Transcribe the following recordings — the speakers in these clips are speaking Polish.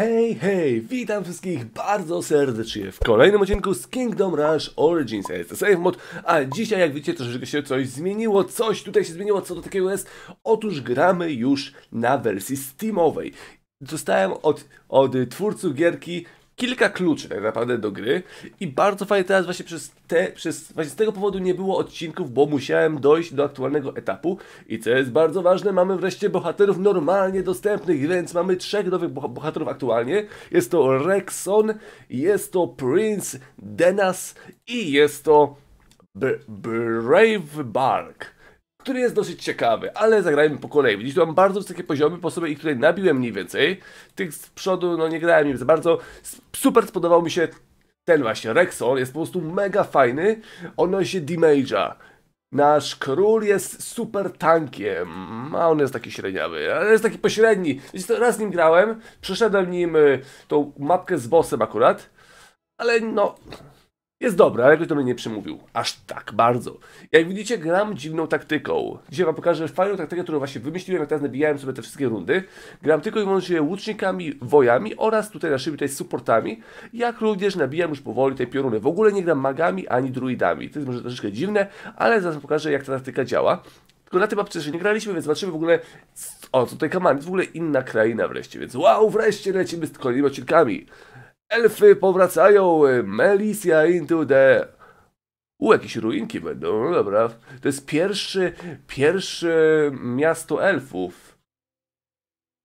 Hej, hej, witam wszystkich bardzo serdecznie w kolejnym odcinku z Kingdom Rush Origins. Ja jestem Save Mod, a dzisiaj jak widzicie troszeczkę się coś zmieniło, coś tutaj się zmieniło, co do takiego jest. Otóż gramy już na wersji Steamowej. Dostałem od, od twórców gierki kilka kluczy tak naprawdę do gry i bardzo fajnie teraz właśnie przez te, przez, właśnie z tego powodu nie było odcinków, bo musiałem dojść do aktualnego etapu i co jest bardzo ważne, mamy wreszcie bohaterów normalnie dostępnych, więc mamy trzech nowych boh bohaterów aktualnie. Jest to Rexon, jest to Prince Denas i jest to Brave Bark który jest dosyć ciekawy, ale zagrajmy po kolei. Widzicie, tu mam bardzo wysokie poziomy po sobie i tutaj nabiłem mniej więcej. Tych z przodu, no nie grałem nim za bardzo. Super spodobał mi się ten właśnie, Rexon, jest po prostu mega fajny. On się damage'a. Nasz król jest super tankiem, a on jest taki średniawy, ale jest taki pośredni. to raz nim grałem, przeszedłem nim y, tą mapkę z bossem akurat, ale no, jest dobry, ale ktoś do mnie nie przemówił. Aż tak bardzo. Jak widzicie, gram dziwną taktyką. Dzisiaj wam pokażę fajną taktykę, którą właśnie wymyśliłem, jak teraz nabijałem sobie te wszystkie rundy. Gram tylko i wyłącznie łucznikami, wojami oraz tutaj naszymi tutaj supportami, jak również nabijam już powoli te pioruny. W ogóle nie gram magami ani druidami. To jest może troszeczkę dziwne, ale zaraz pokażę, jak ta taktyka działa. Tylko na tym mapce jeszcze nie graliśmy, więc zobaczymy w ogóle... O, tutaj Kaman, jest w ogóle inna kraina wreszcie, więc wow, wreszcie lecimy z kolejnymi odcinkami. Elfy powracają. E, Melicia into the... U, jakieś ruinki będą, no dobra. To jest pierwszy, pierwsze miasto elfów.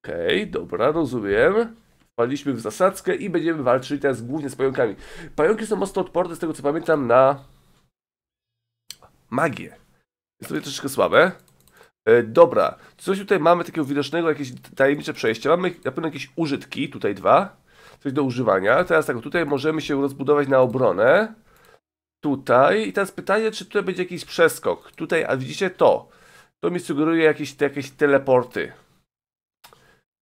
Okej, okay, dobra, rozumiem. Wpadliśmy w zasadzkę i będziemy walczyć teraz głównie z pająkami. Pająki są mocno odporne, z tego co pamiętam, na magię. Jest to troszeczkę słabe. E, dobra, coś tutaj mamy takiego widocznego, jakieś tajemnicze przejście. Mamy na pewno jakieś użytki, tutaj dwa coś do używania. Teraz tak, tutaj możemy się rozbudować na obronę. Tutaj. I teraz pytanie, czy tutaj będzie jakiś przeskok. Tutaj, a widzicie to. To mi sugeruje jakieś, jakieś teleporty.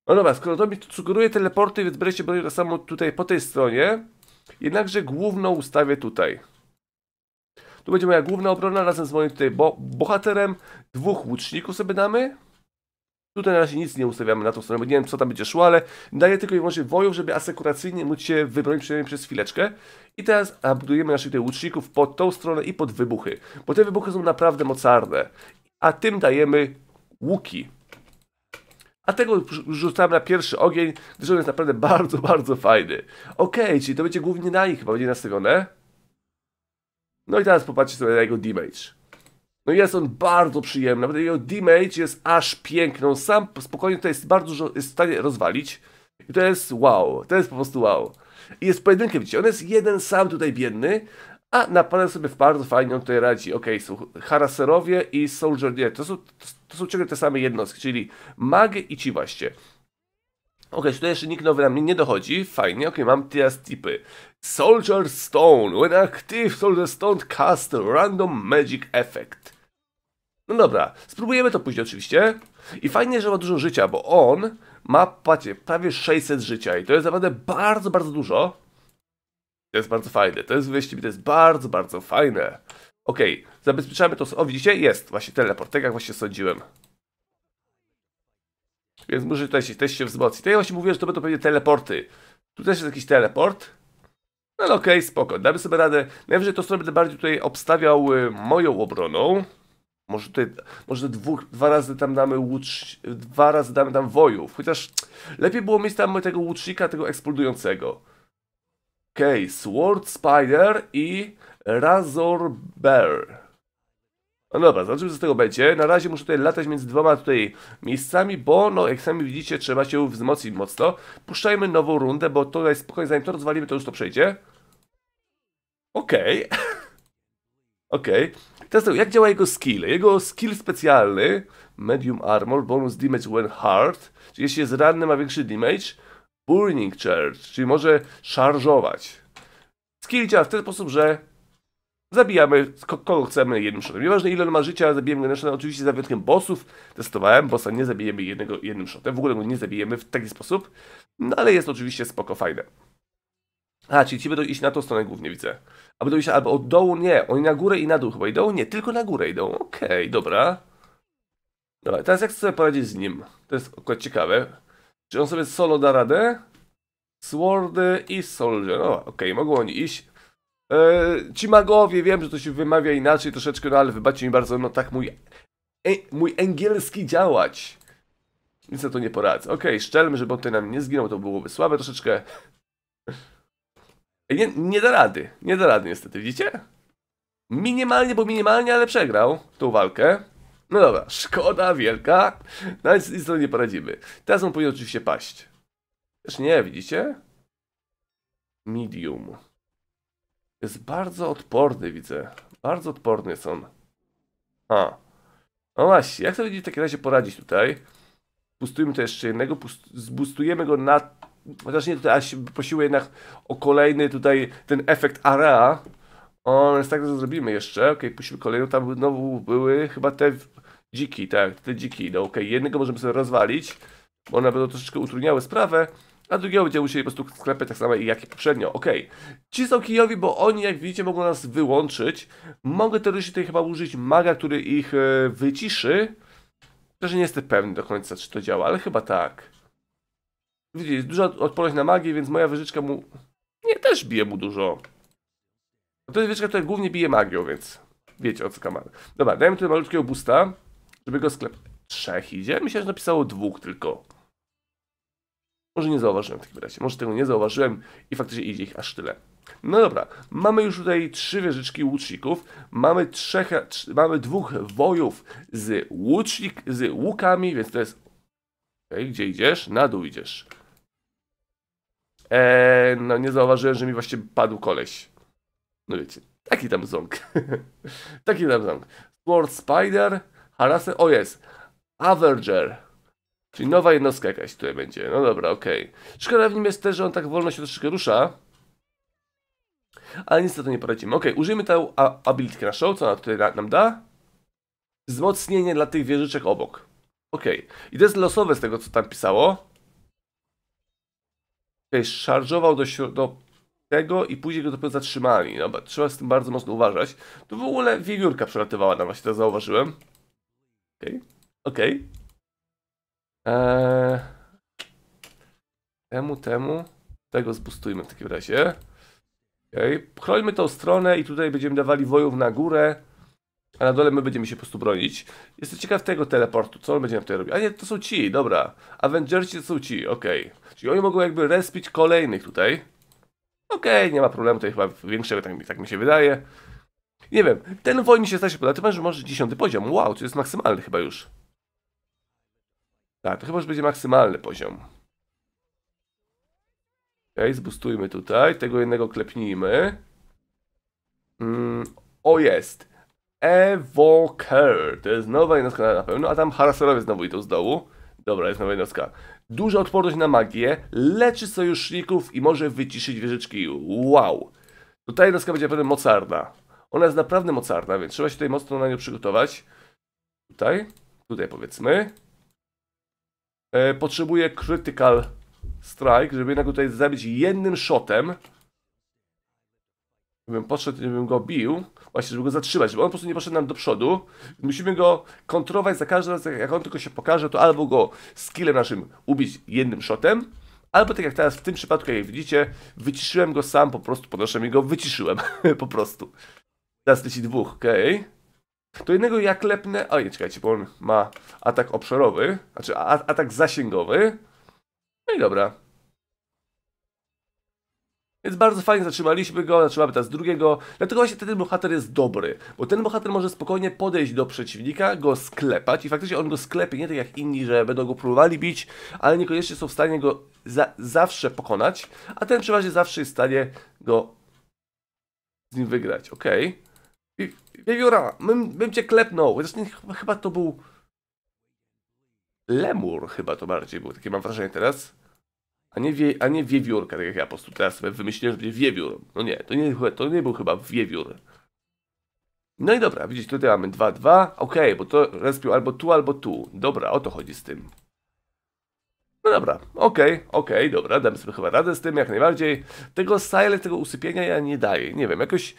No dobra, skoro to mi sugeruje teleporty, więc będę się bronił tak samo tutaj po tej stronie. Jednakże główną ustawię tutaj. Tu będzie moja główna obrona razem z moim tutaj bo bohaterem. Dwóch łuczników sobie damy. Tutaj na razie nic nie ustawiamy na tą stronę, bo nie wiem co tam będzie szło, ale daję tylko i wyłącznie wojów, żeby asekuracyjnie móc się wybronić przynajmniej przez chwileczkę. I teraz budujemy naszych tych łuczników pod tą stronę i pod wybuchy, bo te wybuchy są naprawdę mocarne. A tym dajemy łuki. A tego rzucamy na pierwszy ogień, gdyż on jest naprawdę bardzo, bardzo fajny. Okej, okay, czyli to będzie głównie na nich chyba będzie nastawione. No i teraz popatrzcie sobie na jego damage. No jest on bardzo przyjemny, nawet jego damage jest aż On sam spokojnie tutaj jest bardzo dużo jest w stanie rozwalić. I to jest wow, to jest po prostu wow. I jest pojedynkę, widzicie, on jest jeden sam tutaj biedny, a napada sobie w bardzo fajnie on tutaj radzi. Okej, okay, są Haraserowie i Soldier, nie, to są, to, są ciągle te same jednostki, czyli mag i ci właśnie. OK, tutaj jeszcze nikt nowy na mnie nie dochodzi. Fajnie, OK, mam teraz tipy. Soldier Stone. When active, Soldier Stone cast random magic effect. No dobra, spróbujemy to później oczywiście. I fajnie, że ma dużo życia, bo on ma, patrzcie, prawie 600 życia i to jest naprawdę bardzo, bardzo dużo. To jest bardzo fajne, to jest wyścig, to jest bardzo, bardzo fajne. OK, zabezpieczamy to, o widzicie, jest, właśnie teleport, tak jak właśnie sądziłem. Więc muszę też, też się wzmocnić. Tutaj właśnie mówiłem, że to będą pewnie teleporty. Tu też jest jakiś teleport. No ale okej, okay, spoko, damy sobie radę. Najwyżej to stronę będę bardziej tutaj obstawiał y, moją obroną. Może tutaj, może dwóch, dwa razy tam damy łucz, dwa razy damy tam wojów. Chociaż lepiej było mieć tam tego łucznika, tego eksplodującego. Okej, okay, Sword Spider i Razor Bear. No dobra, zobaczymy co z tego będzie. Na razie muszę tutaj latać między dwoma tutaj miejscami, bo no jak sami widzicie trzeba się wzmocnić mocno. Puszczajmy nową rundę, bo to jest spokojnie, zanim to rozwalimy to już to przejdzie. Okej. Okay. Okej. Okay. Teraz tak, jak działa jego skill? Jego skill specjalny, medium armor, bonus damage when hard, czyli jeśli jest ranny ma większy damage, burning charge, czyli może szarżować. Skill działa w ten sposób, że Zabijamy kogo chcemy jednym shotem. Nieważne ile on ma życia, zabijemy go jednym shotem. Oczywiście za wyjątkiem bossów. Testowałem, bossa nie zabijemy jednego, jednym shotem. W ogóle go nie zabijemy w taki sposób. No ale jest oczywiście spoko, fajne. A, czyli ci będą iść na tą stronę głównie, widzę. A będą iść albo od dołu, nie. Oni na górę i na dół chyba idą? Nie, tylko na górę idą. Okej, okay, dobra. Dobra, teraz jak sobie poradzić z nim? To jest akurat ciekawe. Czy on sobie solo da radę? Sword i Soldier. okej, okay, mogą oni iść. E, ci magowie, wiem, że to się wymawia inaczej troszeczkę, no ale wybaczcie mi bardzo, no tak mój, e, mój angielski działać. Nic na to nie poradzę. Okej, okay, szczelmy, żeby on tutaj nam nie zginął, to byłoby słabe troszeczkę. Nie, nie da rady, nie da rady niestety, widzicie? Minimalnie, bo minimalnie, ale przegrał tą walkę. No dobra, szkoda wielka, no nic, nic na to nie poradzimy. Teraz on powinien oczywiście paść. Też nie, widzicie? Medium. Jest bardzo odporny, widzę. Bardzo odporny jest on. A. No właśnie, jak sobie w takim razie poradzić tutaj? Pustujmy to jeszcze jednego, zbustujemy go na... Chociaż nie tutaj, aż prosiły jednak o kolejny tutaj ten efekt area. O, więc tak to zrobimy jeszcze. okej puścimy kolejną, tam znowu były chyba te dziki, tak, te dziki. No okej, okay. jednego możemy sobie rozwalić, bo one będą troszeczkę utrudniały sprawę a drugiego będziemy musieli po prostu sklepać tak samo jak i poprzednio. Ok. Ci są kijowi, bo oni jak widzicie mogą nas wyłączyć. Mogę teoretycznie tutaj chyba użyć maga, który ich e, wyciszy. Też nie jestem pewny do końca, czy to działa, ale chyba tak. Widzicie, jest duża odporność na magię, więc moja wyżyczka mu... Nie, też bije mu dużo. To jest wyżyczka, która głównie bije magią, więc wiecie o co kamer. Dobra, dajmy tutaj malutkiego busta, żeby go sklep... Trzech idzie? się że napisało dwóch tylko. Może nie zauważyłem w takim razie, może tego nie zauważyłem i faktycznie idzie ich aż tyle. No dobra, mamy już tutaj trzy wieżyczki łuczników, mamy, trzech, trz, mamy dwóch wojów z, łucznik, z łukami, więc to jest... Okay, gdzie idziesz? Na dół idziesz. Eee, no nie zauważyłem, że mi właśnie padł koleś. No wiecie, taki tam ząg. taki tam ząg. Sword Spider, Harasser, o jest, Averger. Czyli nowa jednostka jakaś tutaj będzie. No dobra, okej. Okay. Szkoda w nim jest też, że on tak wolno się troszeczkę rusza. Ale nic na to nie poradzimy. Okej, okay, użyjmy tę abilitkę naszą, co ona tutaj nam da. Wzmocnienie dla tych wieżyczek obok. Okej. Okay. I to jest losowe z tego, co tam pisało. Okej, okay, szarżował do, do tego i później go dopiero zatrzymali. No, trzeba z tym bardzo mocno uważać. Tu w ogóle wiewiórka przelatywała nam, właśnie to zauważyłem. Okej. Okay. Okej. Okay. Eee, temu, temu. Tego zbustujmy w takim razie. Okay. Chrońmy tą stronę i tutaj będziemy dawali wojów na górę. A na dole my będziemy się po prostu bronić. Jestem ciekaw tego teleportu, co on będzie tutaj robił. A nie, to są ci, dobra. Avengersi to są ci, okej. Okay. Czyli oni mogą jakby respić kolejnych tutaj. Okej, okay, nie ma problemu tutaj chyba większego, tak, tak mi się wydaje. Nie wiem, ten wojny się staje podatny, że może 10 poziom. Wow, to jest maksymalny chyba już. Tak, to chyba już będzie maksymalny poziom. Ok, zbustujmy tutaj. Tego jednego klepnijmy. Mm, o, jest. Evoker. To jest nowa jednostka na pewno, a tam haraserowie znowu idą z dołu. Dobra, jest nowa jednostka. Duża odporność na magię, leczy sojuszników i może wyciszyć wieżyczki. Wow. Tutaj jednostka będzie pewno mocarna. Ona jest naprawdę mocarna, więc trzeba się tutaj mocno na nią przygotować. Tutaj, tutaj powiedzmy. E, potrzebuję critical strike, żeby jednak tutaj zabić jednym shotem. Gdybym podszedł, gdybym go bił, właśnie, żeby go zatrzymać, żeby on po prostu nie poszedł nam do przodu. Musimy go kontrolować za każdym razem, jak on tylko się pokaże, to albo go skillem naszym ubić jednym shotem, albo tak jak teraz w tym przypadku, jak widzicie, wyciszyłem go sam, po prostu podnoszę i go wyciszyłem, po prostu. Teraz leci dwóch, okej. Okay. To jednego ja klepnę... Oj, czekajcie, bo on ma atak obszarowy, znaczy atak zasięgowy. No i dobra. Więc bardzo fajnie zatrzymaliśmy go, zatrzymamy teraz drugiego. Dlatego właśnie ten bohater jest dobry, bo ten bohater może spokojnie podejść do przeciwnika, go sklepać i faktycznie on go sklepie, nie tak jak inni, że będą go próbowali bić, ale niekoniecznie są w stanie go za zawsze pokonać, a ten przeważnie zawsze jest w stanie go z nim wygrać, okej. Okay. Wiewióra, bym, bym cię klepnął. Zresztą chyba to był... Lemur chyba to bardziej był, takie mam wrażenie teraz. A nie, wie, a nie wiewiórka, tak jak ja po prostu teraz sobie wymyśliłem, że będzie wiewiór. No nie, to nie, to nie był chyba wiewiór. No i dobra, widzicie, tutaj mamy 2-2. ok, bo to respił albo tu, albo tu. Dobra, o to chodzi z tym. No dobra, ok, ok, dobra, dam sobie chyba radę z tym jak najbardziej. Tego style, tego usypienia ja nie daję. Nie wiem, jakoś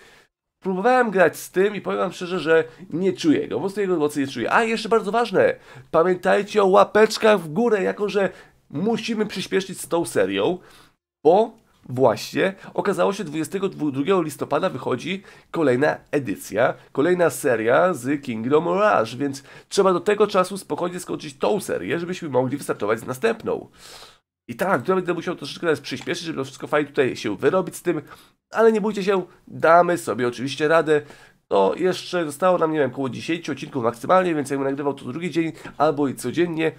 próbowałem grać z tym i powiem wam szczerze, że nie czuję go, mocno jego mocy nie czuję. A jeszcze bardzo ważne, pamiętajcie o łapeczkach w górę, jako że musimy przyspieszyć z tą serią, bo właśnie okazało się 22 listopada wychodzi kolejna edycja, kolejna seria z Kingdom Rush, więc trzeba do tego czasu spokojnie skończyć tą serię, żebyśmy mogli wystartować z następną. I tak, to będę musiał troszeczkę teraz przyspieszyć, żeby to wszystko fajnie tutaj się wyrobić z tym, ale nie bójcie się, damy sobie oczywiście radę. To jeszcze zostało nam, nie wiem, około 10 odcinków maksymalnie, więc jakbym nagrywał to drugi dzień albo i codziennie,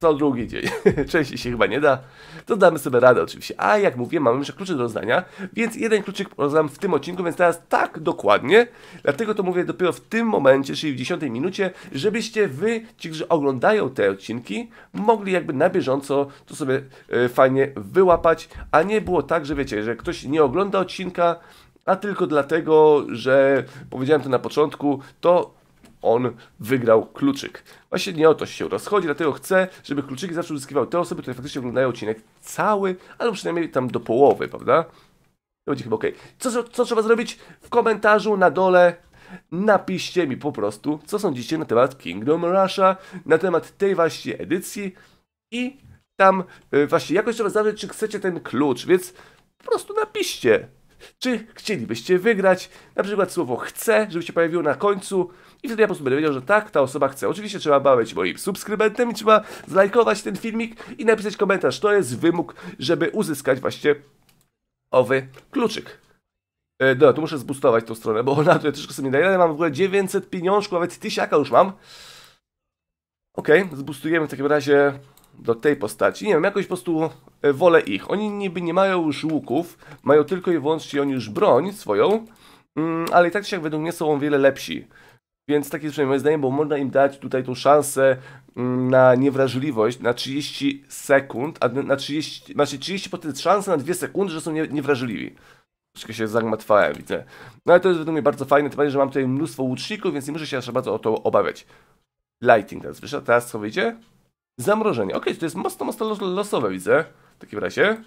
co drugi dzień. Częściej się chyba nie da. To damy sobie radę oczywiście. A jak mówię, mamy jeszcze klucze do rozdania, więc jeden kluczyk rozdam w tym odcinku, więc teraz tak dokładnie. Dlatego to mówię dopiero w tym momencie, czyli w dziesiątej minucie, żebyście wy, ci, którzy oglądają te odcinki, mogli jakby na bieżąco to sobie e, fajnie wyłapać, a nie było tak, że wiecie, że ktoś nie ogląda odcinka, a tylko dlatego, że powiedziałem to na początku, to on wygrał kluczyk. Właśnie nie o to się rozchodzi, dlatego chcę, żeby kluczyki zawsze uzyskiwały te osoby, które faktycznie oglądają odcinek cały, albo przynajmniej tam do połowy, prawda? To będzie chyba ok. Co, co trzeba zrobić? W komentarzu na dole napiszcie mi po prostu, co sądzicie na temat Kingdom Rusha, na temat tej właśnie edycji i tam y, właśnie jakoś trzeba zawrzeć, czy chcecie ten klucz, więc po prostu napiszcie. Czy chcielibyście wygrać? Na przykład słowo chcę, żeby się pojawiło na końcu i wtedy ja po prostu będę wiedział, że tak, ta osoba chce. Oczywiście trzeba bawić moim subskrybentem i trzeba zlajkować ten filmik i napisać komentarz. To jest wymóg, żeby uzyskać właśnie owy kluczyk. E, dobra, tu muszę zbustować tą stronę, bo ona tutaj troszkę sobie nie daje. mam w ogóle 900 pieniążków, nawet tysiaka już mam. Okej, okay, zbustujemy w takim razie do tej postaci. Nie wiem, jakoś po prostu e, wolę ich. Oni niby nie mają już łuków, mają tylko i wyłącznie oni już broń swoją, mm, ale i tak się według mnie są o wiele lepsi. Więc takie jest moje zdanie, bo można im dać tutaj tą szansę mm, na niewrażliwość na 30 sekund, a na 30, znaczy 30% szansę na 2 sekundy, że są nie, niewrażliwi. Troszkę się zagmatwałem, widzę. No ale to jest według mnie bardzo fajne, tym bardziej, że mam tutaj mnóstwo łuczników, więc nie muszę się aż bardzo o to obawiać. Lighting teraz wyszedł, teraz co wyjdzie? Zamrożenie. Ok, to jest mocno, mocno losowe, widzę. W takim razie. Okej,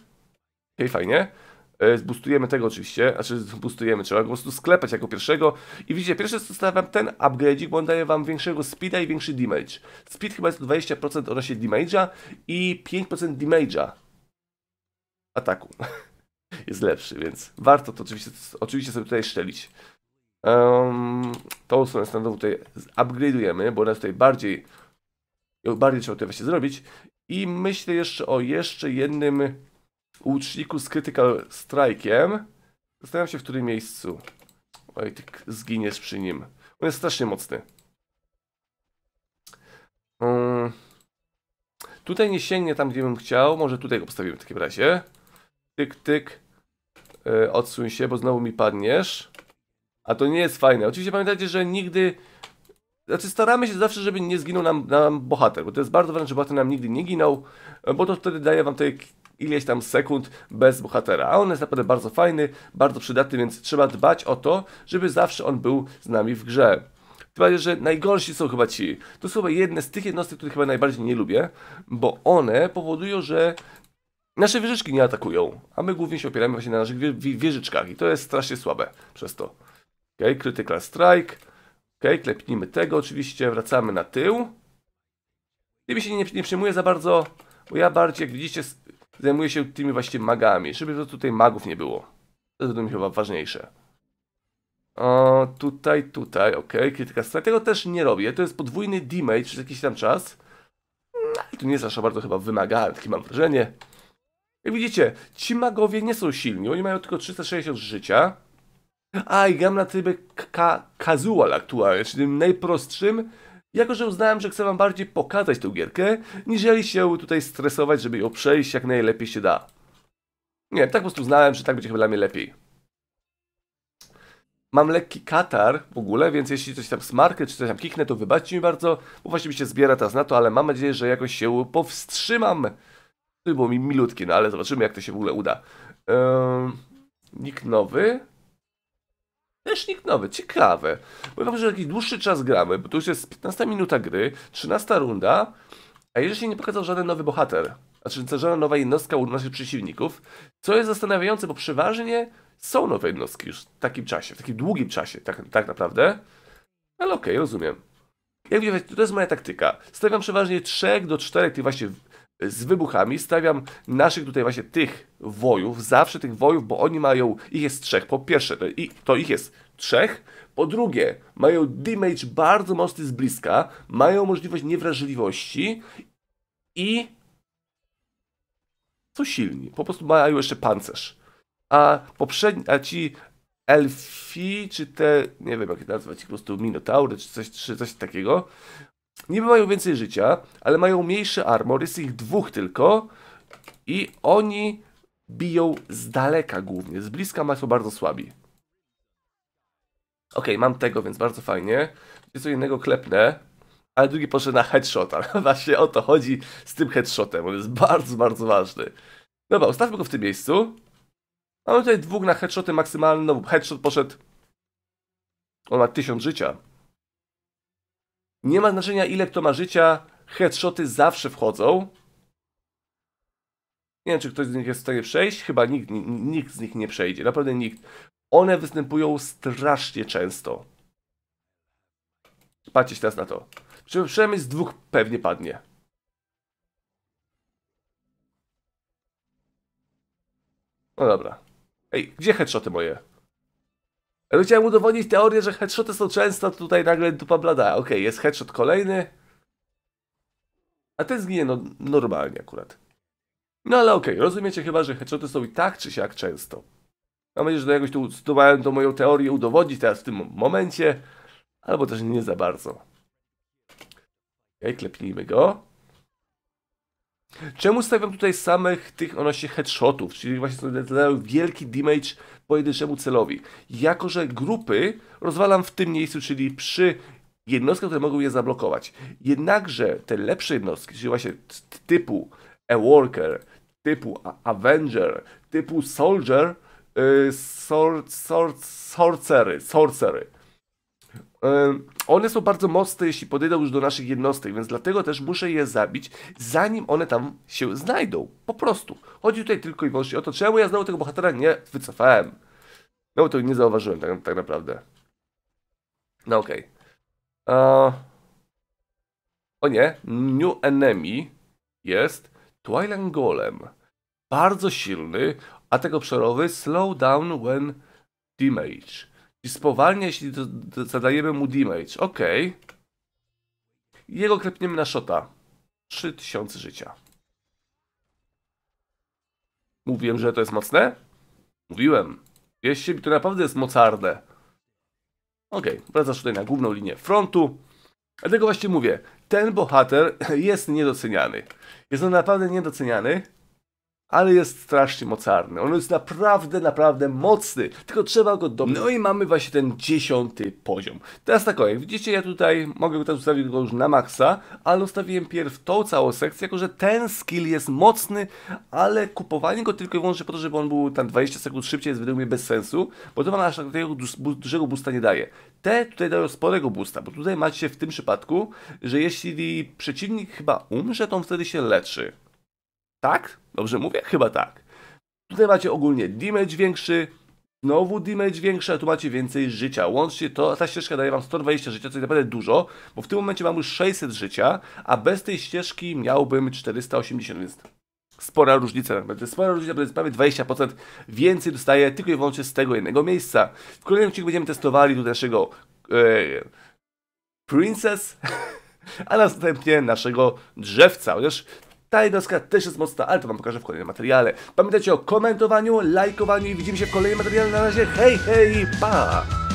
okay, fajnie. E, zbustujemy tego oczywiście, znaczy zbustujemy, trzeba go po prostu sklepać jako pierwszego. I widzicie, pierwsze zostawiam ten upgrade'ik, bo on daje wam większego speeda i większy damage. Speed chyba jest 20% odnośnie damage'a i 5% damage'a ataku. jest lepszy, więc warto to oczywiście, oczywiście sobie tutaj szczelić. Um, tą stronę standardową tutaj upgrade'ujemy, bo ona jest tutaj bardziej bardziej trzeba to właśnie zrobić. I myślę jeszcze o jeszcze jednym łuczniku z Critical Strike'em. Zastanawiam się, w którym miejscu. Oj, ty zginiesz przy nim. On jest strasznie mocny. Mm. Tutaj nie sięgnie tam, gdzie bym chciał. Może tutaj go postawimy w takim razie. Tyk, tyk. Yy, odsuń się, bo znowu mi padniesz. A to nie jest fajne. Oczywiście pamiętajcie, że nigdy znaczy staramy się zawsze, żeby nie zginął nam, nam bohater, bo to jest bardzo ważne, żeby bohater nam nigdy nie ginął, bo to wtedy daje wam tutaj ileś tam sekund bez bohatera. A on jest naprawdę bardzo fajny, bardzo przydatny, więc trzeba dbać o to, żeby zawsze on był z nami w grze. Chyba, że najgorsi są chyba ci. To są chyba jedne z tych jednostek, które chyba najbardziej nie lubię, bo one powodują, że nasze wieżyczki nie atakują, a my głównie się opieramy właśnie na naszych wieżyczkach i to jest strasznie słabe przez to. Ok, Critical Strike. Ok, klepnijmy tego oczywiście, wracamy na tył. Tymi się nie, nie przejmuję za bardzo, bo ja bardziej, jak widzicie, zajmuję się tymi właśnie magami, żeby to tutaj magów nie było. To jest mi chyba ważniejsze. O, tutaj, tutaj, ok, krytyka strat. Tego też nie robię, to jest podwójny damage przez jakiś tam czas. Mm, ale to nie jest aż tak bardzo chyba wymagane, takie mam wrażenie. Jak widzicie, ci magowie nie są silni, oni mają tylko 360 życia. A, i gram na trybie casual aktualnie, czyli tym najprostszym, jako że uznałem, że chcę Wam bardziej pokazać tę gierkę, niżeli się tutaj stresować, żeby ją przejść jak najlepiej się da. Nie wiem, tak po prostu uznałem, że tak będzie chyba dla mnie lepiej. Mam lekki katar w ogóle, więc jeśli coś tam smarkę czy coś tam kiknę, to wybaczcie mi bardzo, bo właśnie mi się zbiera teraz na to, ale mam nadzieję, że jakoś się powstrzymam. To było mi milutkie, no ale zobaczymy jak to się w ogóle uda. Eee, nick nowy. Leśnik nowy, ciekawe. wam, że jakiś dłuższy czas gramy, bo to już jest 15 minuta gry, 13 runda, a jeszcze się nie pokazał żaden nowy bohater. Znaczy, żadna nowa jednostka u naszych przeciwników, co jest zastanawiające, bo przeważnie są nowe jednostki już w takim czasie, w takim długim czasie, tak, tak naprawdę. Ale okej, okay, rozumiem. Jak widać, to jest moja taktyka. Stawiam przeważnie 3 do 4 tych właśnie z wybuchami. Stawiam naszych tutaj właśnie tych wojów, zawsze tych wojów, bo oni mają, ich jest trzech. Po pierwsze, to ich jest trzech. Po drugie, mają damage bardzo mocny z bliska, mają możliwość niewrażliwości i są silni. Po prostu mają jeszcze pancerz. A poprzedni, a ci elfi, czy te, nie wiem jak nazwać, po prostu minotaury, czy coś, czy coś takiego, niby mają więcej życia, ale mają mniejszy armor, jest ich dwóch tylko i oni biją z daleka głównie, z bliska są bardzo słabi. Ok, mam tego, więc bardzo fajnie. Jest co innego klepnę, ale drugi poszedł na headshota. Właśnie o to chodzi z tym headshotem, on jest bardzo, bardzo ważny. Dobra, ustawmy go w tym miejscu. Mamy tutaj dwóch na headshoty maksymalne, no headshot poszedł... On ma 1000 życia. Nie ma znaczenia, ile kto ma życia, headshoty zawsze wchodzą. Nie wiem, czy ktoś z nich jest w stanie przejść. Chyba nikt, nikt z nich nie przejdzie. Naprawdę nikt. One występują strasznie często. Patrzcie teraz na to. Przynajmniej z dwóch pewnie padnie. No dobra. Ej, gdzie headshoty moje? Ja chciałem udowodnić teorię, że headshoty są często, tutaj nagle dupa blada. Ok, jest headshot kolejny. A ten zginie no, normalnie akurat. No ale okej, okay, rozumiecie chyba, że headshoty są i tak czy siak często. Mam nadzieję, że jakoś tu zdołałem tą moją teorię udowodnić teraz w tym momencie. Albo też nie za bardzo. Okej, okay, klepnijmy go. Czemu stawiam tutaj samych tych odnośnie headshotów, czyli właśnie dają wielki damage pojedynczemu celowi? Jako, że grupy rozwalam w tym miejscu, czyli przy jednostkach, które mogą je zablokować. Jednakże te lepsze jednostki, czyli właśnie typu A-Worker, e typu Avenger, typu Soldier, yy, sor, sor, sorcery, sorcery, one są bardzo mocne, jeśli podejdą już do naszych jednostek, więc dlatego też muszę je zabić, zanim one tam się znajdą. Po prostu. Chodzi tutaj tylko i wyłącznie o to, czemu ja znowu tego bohatera nie wycofałem. No bo to nie zauważyłem tak, tak naprawdę. No okej. Okay. o nie, New Enemy jest Twilight Golem. Bardzo silny, atak obszarowy, slow down when damage. I spowalnia, jeśli do, do, zadajemy mu damage. Ok. Jego klepniemy na shota. 3000 życia. Mówiłem, że to jest mocne? Mówiłem. Wieście mi, to naprawdę jest mocarne. Ok, wracasz tutaj na główną linię frontu. Dlatego właśnie mówię, ten bohater jest niedoceniany. Jest on naprawdę niedoceniany ale jest strasznie mocarny. On jest naprawdę, naprawdę mocny, tylko trzeba go do. No i mamy właśnie ten dziesiąty poziom. Teraz tak, jak widzicie, ja tutaj mogę teraz ustawić go już na maksa, ale ustawiłem pierw tą całą sekcję, jako że ten skill jest mocny, ale kupowanie go tylko i wyłącznie po to, żeby on był tam 20 sekund szybciej jest według mnie bez sensu, bo to wam aż takiego dużego boosta nie daje. Te tutaj dają sporego boosta, bo tutaj macie w tym przypadku, że jeśli przeciwnik chyba umrze, to on wtedy się leczy. Tak? Dobrze mówię? Chyba tak. Tutaj macie ogólnie damage większy, znowu damage większy, a tu macie więcej życia. Łącznie to, ta ścieżka daje wam 120 życia, co jest naprawdę dużo, bo w tym momencie mam już 600 życia, a bez tej ścieżki miałbym 480, więc spora różnica. Naprawdę spora różnica, bo jest prawie 20% więcej dostaję tylko i wyłącznie z tego jednego miejsca. W kolejnym odcinku będziemy testowali tu naszego e, Princess, a następnie naszego drzewca. Chociaż ta jednostka też jest mocna, ale to Wam pokażę w kolejnym materiale. Pamiętajcie o komentowaniu, lajkowaniu i widzimy się w kolejnym materiale. Na razie, hej, hej, pa!